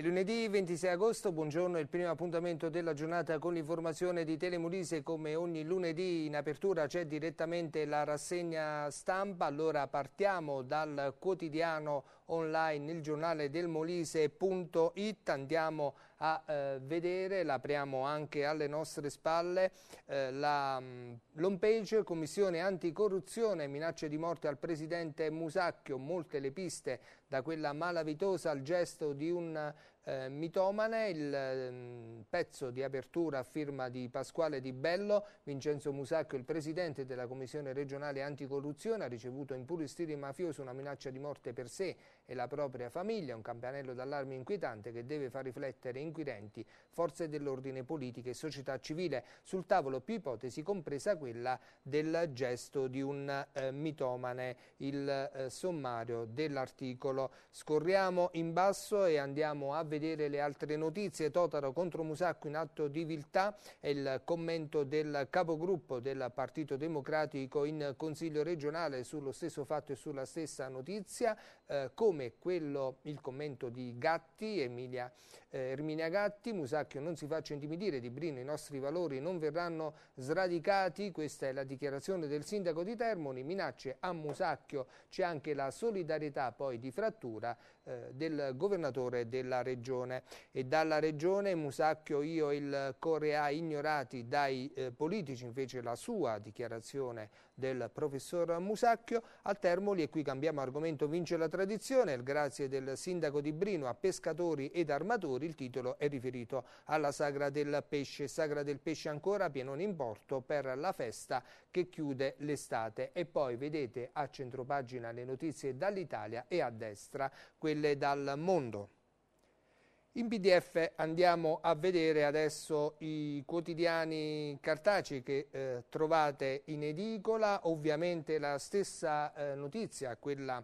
È lunedì 26 agosto, buongiorno, il primo appuntamento della giornata con l'informazione di Telemulise. Come ogni lunedì in apertura c'è direttamente la rassegna stampa. Allora partiamo dal quotidiano online, il giornale del Molise.it. Andiamo a eh, vedere, l'apriamo anche alle nostre spalle, eh, la mm, page Commissione Anticorruzione, minacce di morte al presidente Musacchio, molte le piste da quella malavitosa al gesto di un eh, Mitomane, il mh, ehm, pezzo di apertura a firma di Pasquale Di Bello, Vincenzo Musacchio, il presidente della Commissione regionale anticorruzione, ha ricevuto in puro stile mafioso una minaccia di morte per sé e la propria famiglia, un campanello d'allarme inquietante che deve far riflettere inquirenti, forze dell'ordine politica e società civile, sul tavolo più ipotesi compresa quella del gesto di un eh, mitomane, il eh, sommario dell'articolo. Scorriamo in basso e andiamo a vedere le altre notizie, Totaro contro Musacco in atto di viltà e il commento del capogruppo del Partito Democratico in Consiglio regionale sullo stesso fatto e sulla stessa notizia, eh, come quello, il commento di Gatti, Emilia, eh, Erminia Gatti, Musacchio non si faccia intimidire, di Brino i nostri valori non verranno sradicati, questa è la dichiarazione del sindaco di Termoni, minacce a Musacchio, c'è anche la solidarietà poi di frattura eh, del governatore della regione e dalla regione Musacchio io e il Corea ignorati dai eh, politici invece la sua dichiarazione del professor Musacchio. Al Termoli, e qui cambiamo argomento, vince la tradizione, il grazie del sindaco di Brino a pescatori ed armatori, il titolo è riferito alla Sagra del Pesce, Sagra del Pesce ancora pieno in porto per la festa che chiude l'estate. E poi vedete a centropagina le notizie dall'Italia e a destra quelle dal mondo. In PDF andiamo a vedere adesso i quotidiani cartacei che eh, trovate in edicola, ovviamente la stessa eh, notizia, quella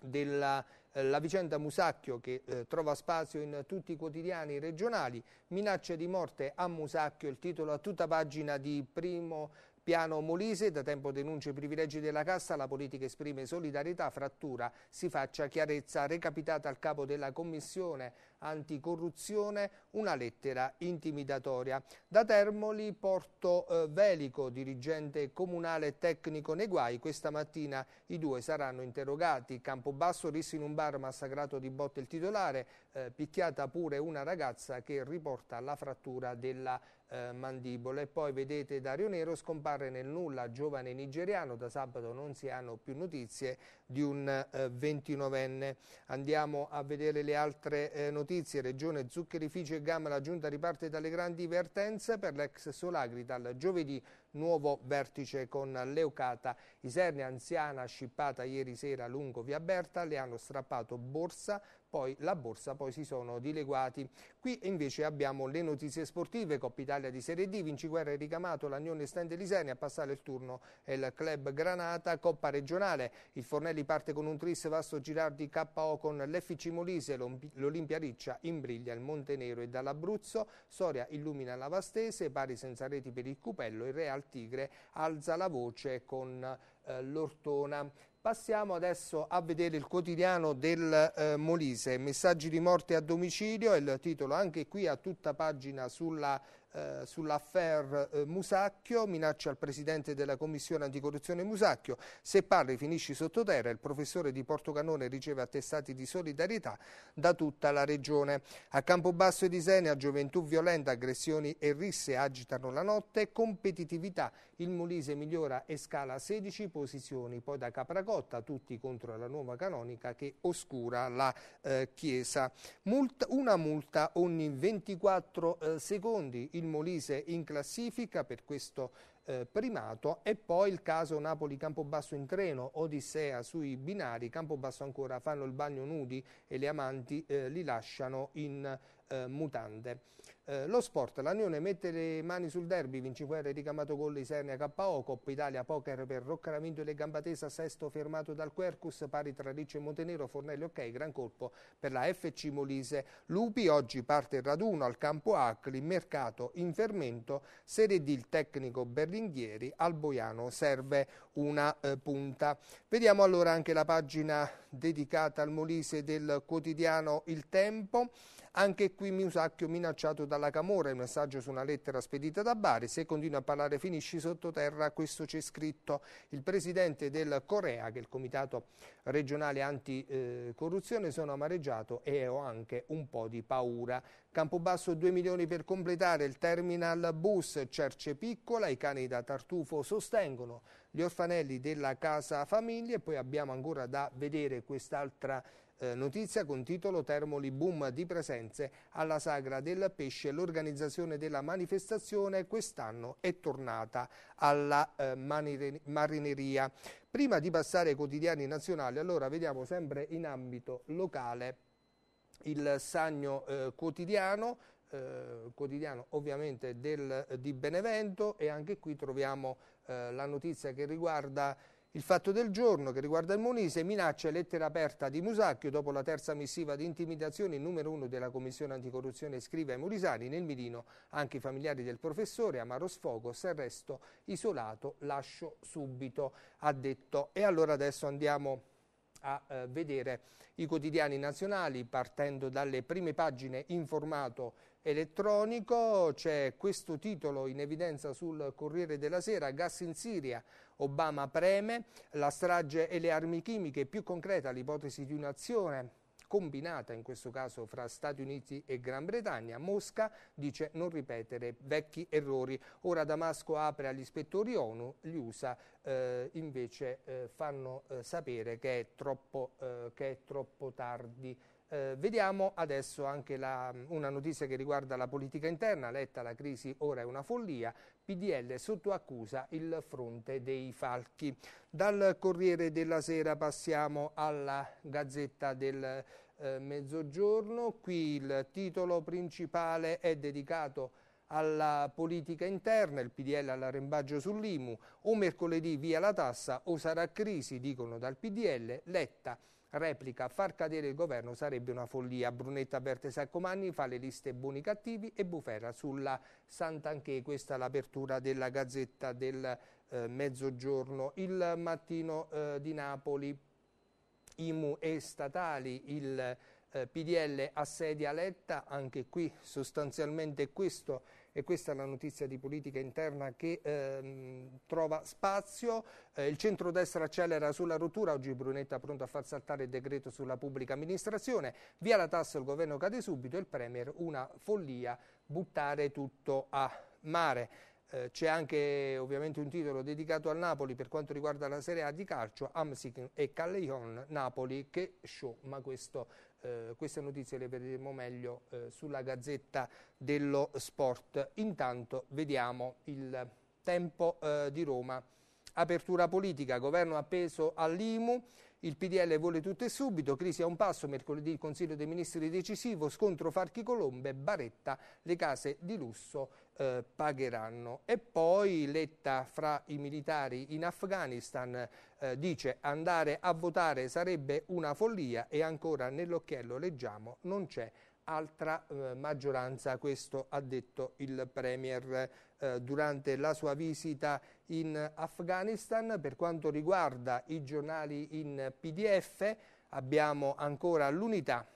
della eh, la vicenda Musacchio che eh, trova spazio in tutti i quotidiani regionali, minacce di morte a Musacchio, il titolo a tutta pagina di primo Piano Molise, da tempo denuncia i privilegi della cassa, la politica esprime solidarietà, frattura, si faccia chiarezza, recapitata al capo della Commissione anticorruzione una lettera intimidatoria. Da Termoli Porto eh, Velico, dirigente comunale tecnico Neguai, questa mattina i due saranno interrogati. Campobasso risse in un bar massacrato di botte il titolare, eh, picchiata pure una ragazza che riporta la frattura della eh, mandibola. E poi vedete Dario Nero scompare nel nulla, giovane nigeriano, da sabato non si hanno più notizie, di un eh, 29enne. Andiamo a vedere le altre eh, notizie. Regione Zuccherificio e Gamma, la giunta riparte dalle grandi vertenze per l'ex Solagri dal giovedì nuovo vertice con Leucata. Isernia anziana scippata ieri sera lungo via Berta le hanno strappato borsa, poi la borsa poi si sono dileguati. Qui invece abbiamo le notizie sportive, Coppa Italia di Serie D, Vinciguerra e Ricamato, l'Agnone Stende Lisani, a passare il turno è il Club Granata, Coppa Regionale, il Fornelli parte con un tris Vasto Girardi KO con l'FC Molise, l'Olimpia Riccia imbriglia il Montenero e dall'Abruzzo, Soria illumina la Vastese, pari senza reti per il Cupello, il Real Tigre alza la voce con eh, l'Ortona. Passiamo adesso a vedere il quotidiano del eh, Molise, messaggi di morte a domicilio, il titolo anche qui a tutta pagina sulla eh, sull'affair eh, Musacchio, minaccia al presidente della commissione anticorruzione Musacchio, se parli finisci sottoterra, il professore di Portocanone riceve attestati di solidarietà da tutta la regione. A Campobasso e di Sena, gioventù violenta, aggressioni e risse agitano la notte, competitività, il Molise migliora e scala 16 posizioni, poi da Capracotta tutti contro la nuova canonica che oscura la eh, chiesa. Multa, una multa ogni 24 eh, secondi, il Molise in classifica per questo eh, primato e poi il caso Napoli-Campobasso in treno, Odissea sui binari, Campobasso ancora fanno il bagno nudi e le amanti eh, li lasciano in eh, mutante. Eh, lo sport, l'Anione mette le mani sul derby, vinciquere ricamato gol Isernia KO, Coppa Italia Poker per Roccaramento e le Gambatesa, sesto fermato dal Quercus, pari tra Riccio e Montenero, Fornelli ok, gran colpo per la FC Molise. Lupi, oggi parte il raduno al campo Acli, mercato in fermento, Serie D il tecnico Berlinghieri, al Boiano serve una eh, punta. Vediamo allora anche la pagina dedicata al Molise del quotidiano Il Tempo, anche qui Musacchio minacciato dalla Camorra, il messaggio su una lettera spedita da Bari, se continua a parlare finisci sottoterra, questo c'è scritto. Il presidente del Corea, che è il comitato regionale anticorruzione, sono amareggiato e ho anche un po' di paura. Campobasso 2 milioni per completare il terminal bus, Cerce Piccola, i cani da tartufo sostengono gli orfanelli della Casa Famiglia e poi abbiamo ancora da vedere quest'altra eh, notizia con titolo Termoli boom di presenze alla Sagra del Pesce. L'organizzazione della manifestazione quest'anno è tornata alla eh, marineria. Prima di passare ai quotidiani nazionali, allora vediamo sempre in ambito locale il Sagno eh, quotidiano, eh, quotidiano ovviamente del, eh, di Benevento e anche qui troviamo eh, la notizia che riguarda il fatto del giorno, che riguarda il Monise, minaccia e lettera aperta di Musacchio dopo la terza missiva di intimidazione il numero uno della Commissione Anticorruzione scrive ai Morisani, nel Milino anche i familiari del professore, amaro sfogo, se resto isolato lascio subito, ha detto. E allora adesso andiamo a eh, vedere i quotidiani nazionali partendo dalle prime pagine informato elettronico, c'è questo titolo in evidenza sul Corriere della Sera, gas in Siria, Obama preme, la strage e le armi chimiche, più concreta l'ipotesi di un'azione combinata in questo caso fra Stati Uniti e Gran Bretagna. Mosca dice non ripetere vecchi errori. Ora Damasco apre agli ispettori ONU, gli USA eh, invece eh, fanno eh, sapere che è troppo, eh, che è troppo tardi. Eh, vediamo adesso anche la, una notizia che riguarda la politica interna, letta la crisi ora è una follia, PDL sotto accusa il fronte dei falchi. Dal Corriere della Sera passiamo alla Gazzetta del eh, Mezzogiorno, qui il titolo principale è dedicato alla politica interna, il PDL all'arrembaggio sull'IMU, o mercoledì via la tassa o sarà crisi, dicono dal PDL, letta Replica, far cadere il governo sarebbe una follia. Brunetta Verte Saccomanni fa le liste buoni cattivi e Bufera sulla Sant'Anché. Questa è l'apertura della Gazzetta del eh, Mezzogiorno. Il mattino eh, di Napoli, IMU e statali, il eh, PDL assedia Letta. Anche qui sostanzialmente questo è e questa è la notizia di politica interna che ehm, trova spazio. Eh, il centrodestra accelera sulla rottura, oggi Brunetta pronto a far saltare il decreto sulla pubblica amministrazione, via la tassa il governo cade subito, il Premier una follia, buttare tutto a mare. Eh, c'è anche ovviamente un titolo dedicato al Napoli per quanto riguarda la Serie A di calcio, Amsic e Callejon, Napoli, che show, ma questo eh, queste notizie le vedremo meglio eh, sulla Gazzetta dello Sport. Intanto vediamo il tempo eh, di Roma. Apertura politica, governo appeso all'IMU, il PDL vuole tutto e subito, crisi a un passo, mercoledì il Consiglio dei Ministri decisivo, scontro Farchi Colombe, Baretta, le case di lusso eh, pagheranno. E poi letta fra i militari in Afghanistan eh, dice andare a votare sarebbe una follia e ancora nell'occhiello leggiamo non c'è altra eh, maggioranza, questo ha detto il Premier eh, durante la sua visita in Afghanistan. Per quanto riguarda i giornali in PDF abbiamo ancora l'unità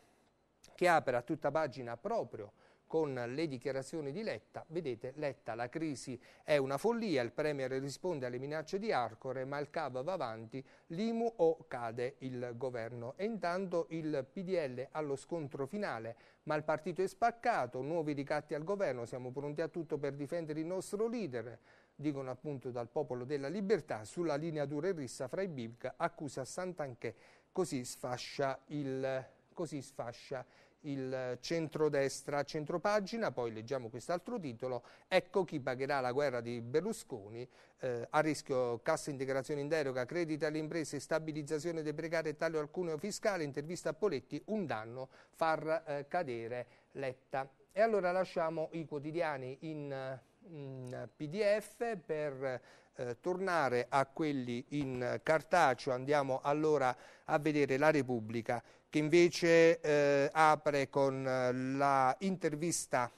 che apre a tutta pagina proprio con le dichiarazioni di Letta. Vedete, Letta, la crisi è una follia, il Premier risponde alle minacce di Arcore, ma il CAV va avanti, l'IMU o cade il governo. E intanto il PDL allo scontro finale, ma il partito è spaccato, nuovi ricatti al governo, siamo pronti a tutto per difendere il nostro leader dicono appunto dal popolo della libertà, sulla linea dura e rissa fra i big accusa Sant'Anche, così sfascia il, così sfascia il centrodestra centropagina, poi leggiamo quest'altro titolo, ecco chi pagherà la guerra di Berlusconi, eh, a rischio cassa integrazione in deroga, crediti alle imprese, stabilizzazione dei precari e taglio al cuneo fiscale, intervista a Poletti, un danno far eh, cadere Letta. E allora lasciamo i quotidiani in eh, mh, PDF per eh, tornare a quelli in cartaceo. Andiamo allora a vedere la Repubblica che invece eh, apre con eh, la intervista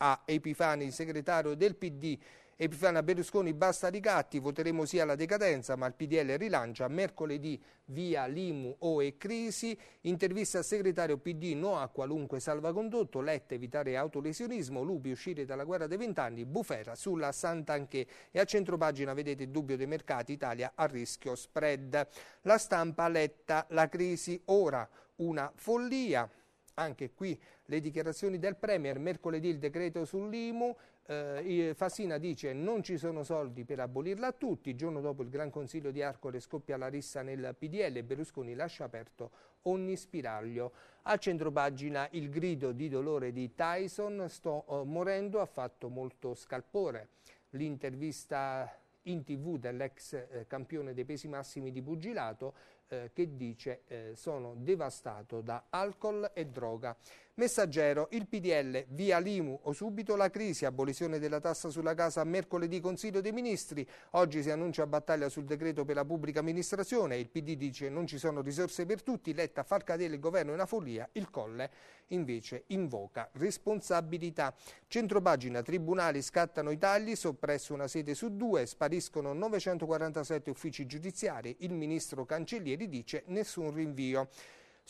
a Epifani, segretario del PD Epifana Berlusconi basta ricatti, voteremo sì alla decadenza, ma il PDL rilancia mercoledì via Limu o e crisi, intervista al segretario PD no a qualunque salvacondotto, Letta evitare autolesionismo, Lupi uscire dalla guerra dei vent'anni, Bufera sulla Sant'Anché e a centropagina vedete il dubbio dei mercati, Italia a rischio spread. La stampa Letta, la crisi ora una follia. Anche qui le dichiarazioni del Premier, mercoledì il decreto sull'IMU, eh, Fasina dice non ci sono soldi per abolirla a tutti, il giorno dopo il Gran Consiglio di Arcore scoppia la rissa nel PDL, Berlusconi lascia aperto ogni spiraglio. A centropagina il grido di dolore di Tyson, sto eh, morendo, ha fatto molto scalpore. L'intervista in tv dell'ex eh, campione dei pesi massimi di pugilato eh, che dice eh, sono devastato da alcol e droga. Messaggero, il PDL, via l'Imu o subito la crisi, abolizione della tassa sulla casa mercoledì Consiglio dei Ministri, oggi si annuncia battaglia sul decreto per la pubblica amministrazione, il PD dice non ci sono risorse per tutti, Letta far cadere il governo è una follia, il Colle invece invoca responsabilità. Centropagina, tribunali scattano i tagli, soppresso una sede su due, spariscono 947 uffici giudiziari, il ministro Cancellieri Ieri dice nessun rinvio.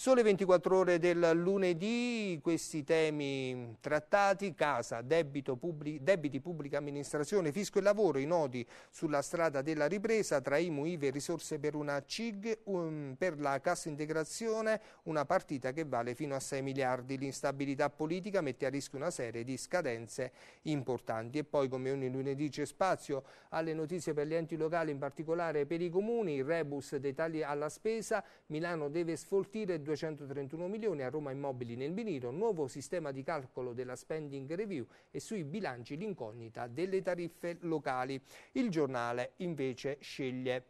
Sole 24 ore del lunedì, questi temi trattati, casa, pubblic debiti pubblica amministrazione, fisco e lavoro, i nodi sulla strada della ripresa, tra IMU, IVE, e risorse per una CIG, um, per la cassa integrazione, una partita che vale fino a 6 miliardi. L'instabilità politica mette a rischio una serie di scadenze importanti. E poi come ogni lunedì c'è spazio alle notizie per gli enti locali, in particolare per i comuni, il rebus dei tagli alla spesa, Milano deve sfoltire 231 milioni a Roma Immobili nel Biniro, nuovo sistema di calcolo della spending review e sui bilanci l'incognita delle tariffe locali. Il giornale invece sceglie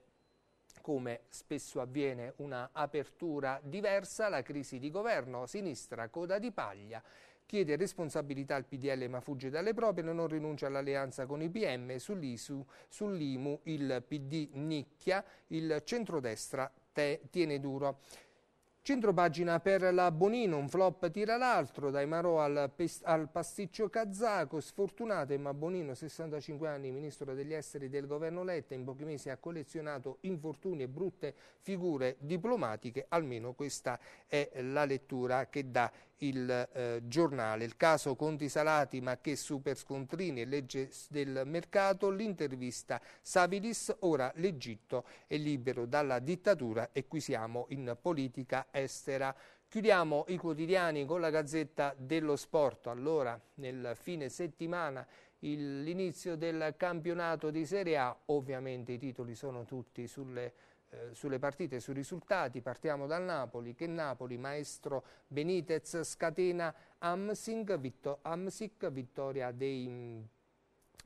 come spesso avviene una apertura diversa, la crisi di governo, sinistra, coda di paglia, chiede responsabilità al PDL ma fugge dalle proprie, non rinuncia all'alleanza con i PM, sull'ISU, sull'IMU il PD nicchia, il centrodestra tiene duro. Centropagina per la Bonino, un flop tira l'altro, dai Marò al, al, pasticcio kazako, sfortunate ma Bonino, 65 anni, ministro degli esteri del governo Letta, in pochi mesi ha collezionato infortuni e brutte figure diplomatiche, almeno questa è la lettura che dà il eh, giornale. Il caso conti salati ma che super scontrini e legge del mercato, l'intervista Savilis, ora l'Egitto è libero dalla dittatura e qui siamo in politica estera. Chiudiamo i quotidiani con la Gazzetta dello Sport. Allora, nel fine settimana l'inizio del campionato di Serie A, ovviamente i titoli sono tutti sulle eh, sulle partite sui risultati. Partiamo dal Napoli, che Napoli, maestro Benitez, scatena Amsing, vitto, Amsic, vittoria dei,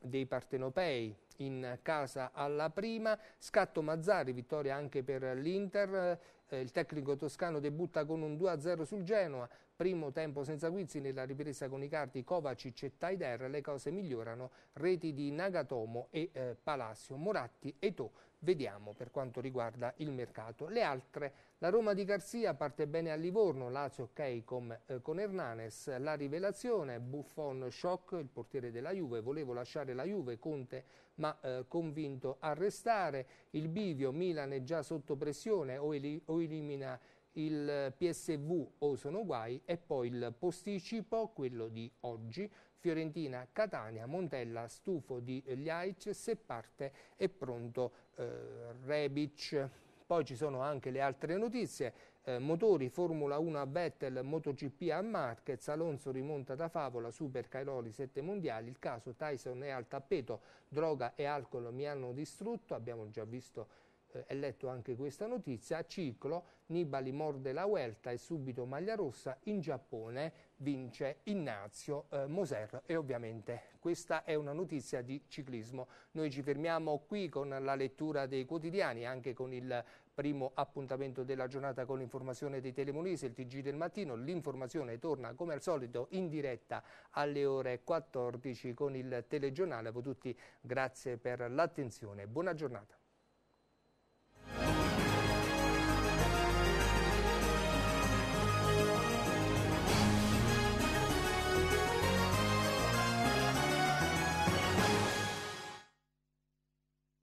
dei partenopei in casa alla prima, scatto Mazzari, vittoria anche per l'Inter, eh, il tecnico toscano debutta con un 2-0 sul Genoa, primo tempo senza guizzi nella ripresa con i carti Kovacic e Taider, le cose migliorano, reti di Nagatomo e eh, Palacio, Moratti e To vediamo per quanto riguarda il mercato. Le altre, la Roma di Garzia parte bene a Livorno, Lazio ok con, eh, con Hernanes, la rivelazione, Buffon shock, il portiere della Juve, volevo lasciare la Juve, Conte ma eh, convinto a restare, il bivio Milan è già sotto pressione o, el o elimina il eh, PSV o sono guai e poi il posticipo, quello di oggi, Fiorentina, Catania, Montella, stufo di Ljajic, se parte è pronto eh, Rebic. Poi ci sono anche le altre notizie, eh, motori Formula 1 a Vettel, MotoGP a Marquez, Alonso rimonta da favola, Super Cairoli 7 mondiali, il caso Tyson è al tappeto, droga e alcol mi hanno distrutto, abbiamo già visto eh, è letto anche questa notizia, a ciclo Nibali morde la Vuelta e subito maglia rossa, in Giappone vince Ignazio eh, Moser e ovviamente questa è una notizia di ciclismo. Noi ci fermiamo qui con la lettura dei quotidiani, anche con il primo appuntamento della giornata con l'informazione dei Telemonese, il TG del mattino. L'informazione torna come al solito in diretta alle ore 14 con il telegiornale. A voi tutti grazie per l'attenzione. Buona giornata.